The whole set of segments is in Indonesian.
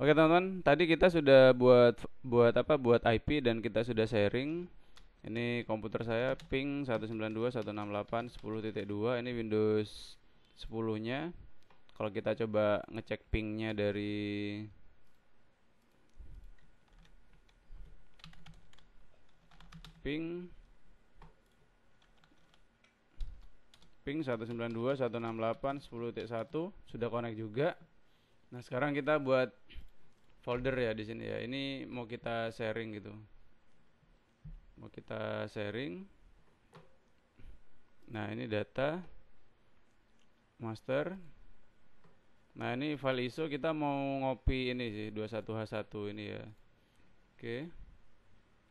Oke teman-teman, tadi kita sudah buat buat apa? Buat IP dan kita sudah sharing. Ini komputer saya ping 192.168.10.2 ini Windows 10-nya. Kalau kita coba ngecek pingnya dari ping ping 192.168.10.1 sudah connect juga. Nah, sekarang kita buat folder ya di sini ya. Ini mau kita sharing gitu. Mau kita sharing. Nah, ini data master. Nah, ini file ISO kita mau ngopi ini sih 21H1 ini ya. Oke.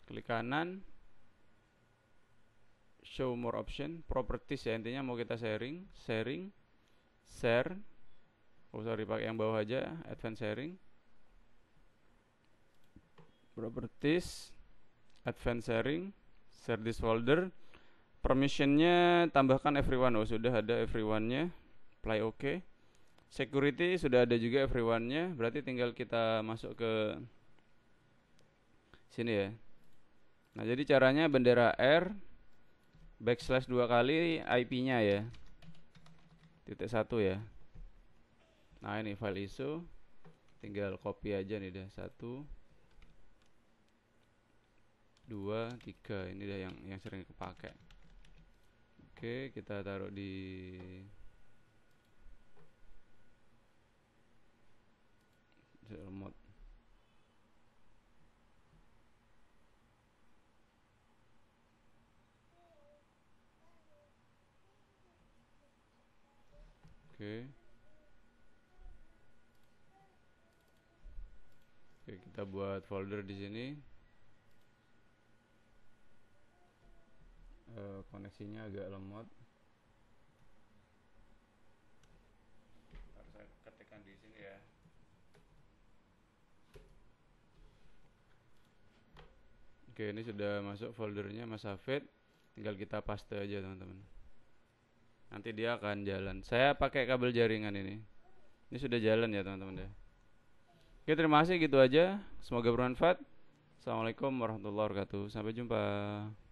Klik kanan show more option properties ya intinya mau kita sharing sharing share oh sorry pakai yang bawah aja advanced sharing properties advanced sharing share this folder permissionnya tambahkan everyone oh sudah ada everyone-nya apply ok security sudah ada juga everyone-nya berarti tinggal kita masuk ke sini ya nah jadi caranya bendera R backslash dua kali IP-nya ya titik satu ya nah ini file ISO tinggal copy aja nih dah satu dua tiga ini dah yang yang sering kepake oke kita taruh di remote oke oke kita buat folder di sini koneksinya agak lemot harus saya ketikkan di sini ya oke ini sudah masuk foldernya mas Hafid tinggal kita paste aja teman-teman nanti dia akan jalan saya pakai kabel jaringan ini ini sudah jalan ya teman-teman ya oke terima kasih gitu aja semoga bermanfaat Assalamualaikum warahmatullahi wabarakatuh sampai jumpa